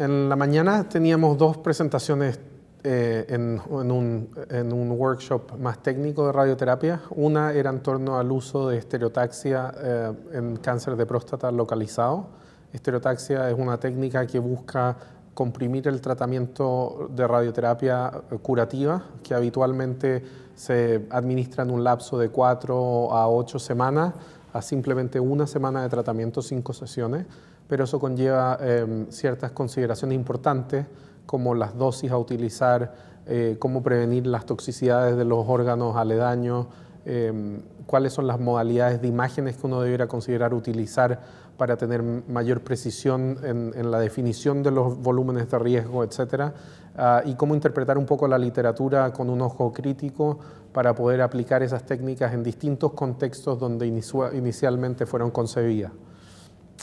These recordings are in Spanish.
en la mañana teníamos dos presentaciones eh, en, un, workshop más técnico de radioterapia. Una era en torno al uso de estereotaxia eh, en cáncer de próstata localizado. Estereotaxia es una técnica que busca comprimir el tratamiento de radioterapia eh, curativa, que habitualmente se administra en un lapso de cuatro a ocho semanas a simplemente una semana de tratamiento, cinco sesiones, pero eso conlleva em, ciertas consideraciones importantes como las dosis a utilizar, eh, cómo prevenir las toxicidades de los órganos aledaños, Em, cuáles son las modalidades de imágenes que uno debiera considerar utilizar para tener mayor precisión en, la definición de los volúmenes de riesgo, etcétera, ah, y cómo interpretar un poco la literatura con un ojo crítico para poder aplicar esas técnicas en distintos contextos donde inicialmente fueron concebidas.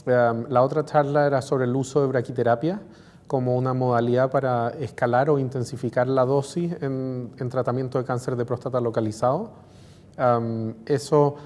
Em, la otra charla era sobre el uso de braquiterapia como una modalidad para escalar o intensificar la dosis en tratamiento de cáncer de próstata localizado eso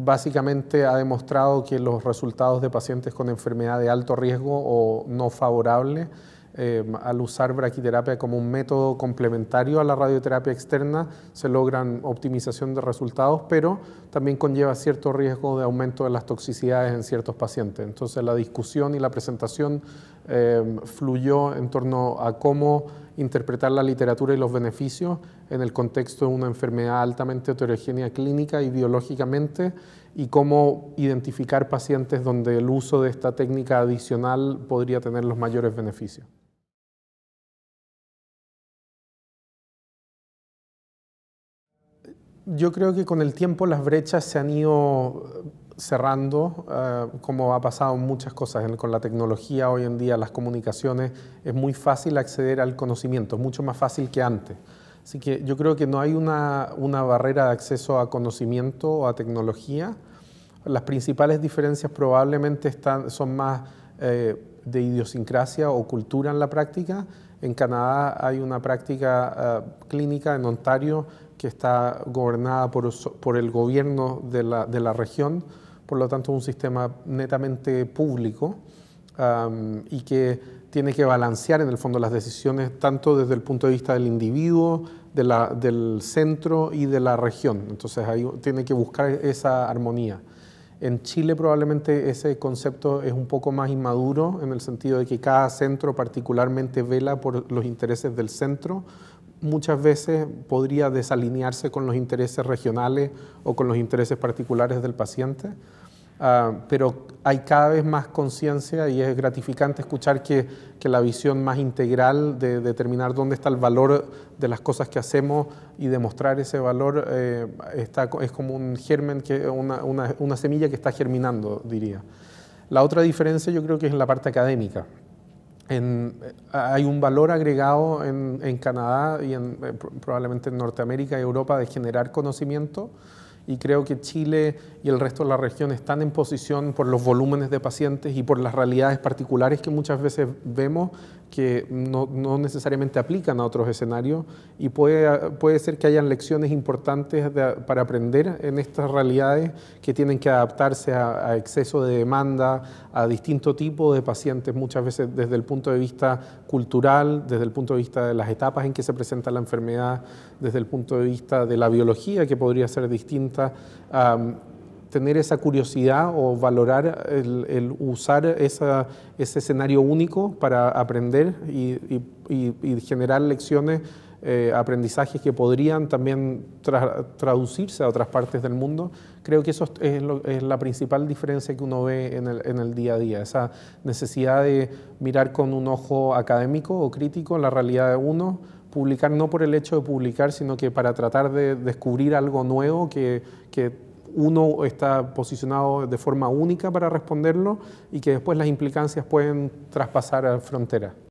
básicamente ha demostrado que los resultados de pacientes con enfermedad de alto riesgo o no favorable em, al usar braquiterapia como un método complementario a la radioterapia externa, se logran optimización de resultados, pero también conlleva cierto riesgo de aumento de las toxicidades en ciertos pacientes. Entonces la discusión y la presentación em, fluyó en torno a cómo interpretar la literatura y los beneficios en el contexto de una enfermedad altamente heterogénea clínica y biológicamente y cómo identificar pacientes donde el uso de esta técnica adicional podría tener los mayores beneficios. Yo creo que con el tiempo las brechas se han ido eh, cerrando, eh, como ha pasado muchas cosas con la tecnología hoy en día, las comunicaciones, es muy fácil acceder al conocimiento, mucho más fácil que antes. Así que yo creo que no hay una, barrera de acceso a conocimiento o a tecnología. Las principales diferencias probablemente están, son más eh, de idiosincrasia o cultura en la práctica. En Canadá hay una práctica eh, clínica en Ontario que está gobernada por, el gobierno de la, región, por lo tanto un sistema netamente público y que tiene que balancear en el fondo las decisiones tanto desde el punto de vista del individuo, del centro y de la región. Entonces ahí tiene que buscar esa armonía. En Chile probablemente ese concepto es un poco más inmaduro en el sentido de que cada centro particularmente vela por los intereses del centro. Muchas veces podría desalinearse con los intereses regionales o con los intereses particulares del paciente. Ah, pero hay cada vez más conciencia y es gratificante escuchar que, que la visión más integral de, determinar dónde está el valor de las cosas que hacemos y demostrar ese valor eh, está, es como un germen, que, una, una, una, semilla que está germinando, diría. La otra diferencia yo creo que es en la parte académica. En, eh, hay un valor agregado en, en Canadá y eh, probablemente en Norteamérica y Europa de generar conocimiento, y creo que Chile y el resto de la región están en posición por los volúmenes de pacientes y por las realidades particulares que muchas veces vemos que no, no, necesariamente aplican a otros escenarios y puede, puede ser que hayan lecciones importantes para aprender en estas realidades que tienen que adaptarse a, exceso de demanda, a distinto tipo de pacientes, muchas veces desde el punto de vista cultural, desde el punto de vista de las etapas en que se presenta la enfermedad, desde el punto de vista de la biología que podría ser distinta tener esa curiosidad o valorar el, usar ese escenario único para aprender y, generar lecciones, eh, aprendizajes que podrían también traducirse a otras partes del mundo. Creo que eso es, la principal diferencia que uno ve en el, día a día, esa necesidad de mirar con un ojo académico o crítico la realidad de uno, publicar no por el hecho de publicar, sino que para tratar de descubrir algo nuevo que, que uno está posicionado de forma única para responderlo y que después las implicancias pueden traspasar a fronteras.